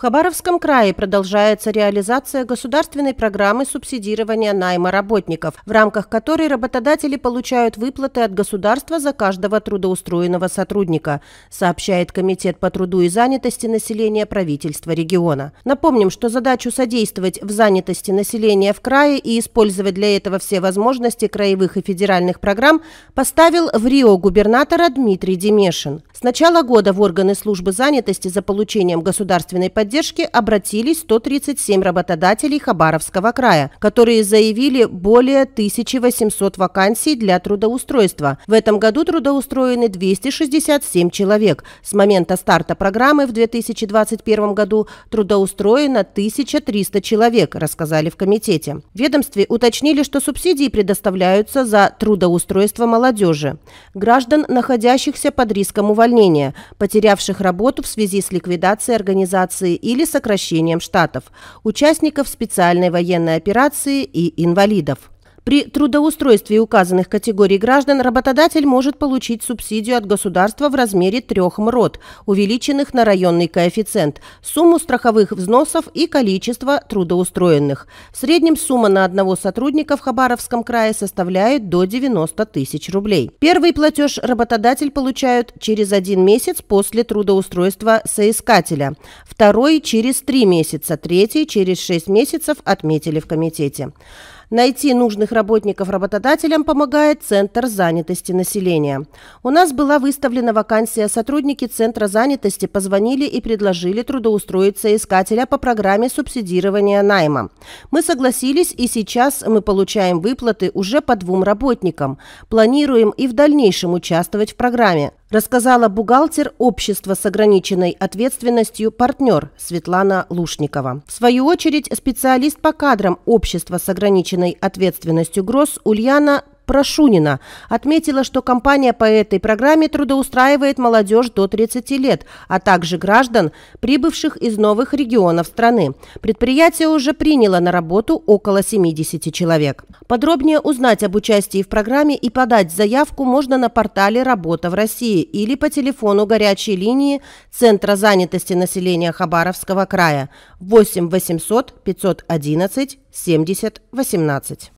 В Хабаровском крае продолжается реализация государственной программы субсидирования найма работников, в рамках которой работодатели получают выплаты от государства за каждого трудоустроенного сотрудника, сообщает Комитет по труду и занятости населения правительства региона. Напомним, что задачу содействовать в занятости населения в крае и использовать для этого все возможности краевых и федеральных программ поставил в Рио губернатора Дмитрий Демешин. С начала года в органы службы занятости за получением государственной поддержки обратились 137 работодателей Хабаровского края, которые заявили более 1800 вакансий для трудоустройства. В этом году трудоустроены 267 человек. С момента старта программы в 2021 году трудоустроено 1300 человек, рассказали в комитете. В ведомстве уточнили, что субсидии предоставляются за трудоустройство молодежи. Граждан, находящихся под риском увольнения увольнения, потерявших работу в связи с ликвидацией организации или сокращением штатов, участников специальной военной операции и инвалидов. При трудоустройстве указанных категорий граждан работодатель может получить субсидию от государства в размере трех МРОД, увеличенных на районный коэффициент, сумму страховых взносов и количество трудоустроенных. В среднем сумма на одного сотрудника в Хабаровском крае составляет до 90 тысяч рублей. Первый платеж работодатель получает через один месяц после трудоустройства соискателя, второй – через три месяца, третий – через шесть месяцев, отметили в комитете. Найти нужных работников работодателям помогает Центр занятости населения. У нас была выставлена вакансия. Сотрудники Центра занятости позвонили и предложили трудоустроиться искателя по программе субсидирования найма. Мы согласились и сейчас мы получаем выплаты уже по двум работникам. Планируем и в дальнейшем участвовать в программе рассказала бухгалтер общества с ограниченной ответственностью партнер Светлана Лушникова. В свою очередь, специалист по кадрам общества с ограниченной ответственностью ГРОС Ульяна Прошунина Отметила, что компания по этой программе трудоустраивает молодежь до 30 лет, а также граждан, прибывших из новых регионов страны. Предприятие уже приняло на работу около 70 человек. Подробнее узнать об участии в программе и подать заявку можно на портале «Работа в России» или по телефону горячей линии Центра занятости населения Хабаровского края 8 800 511 70 18.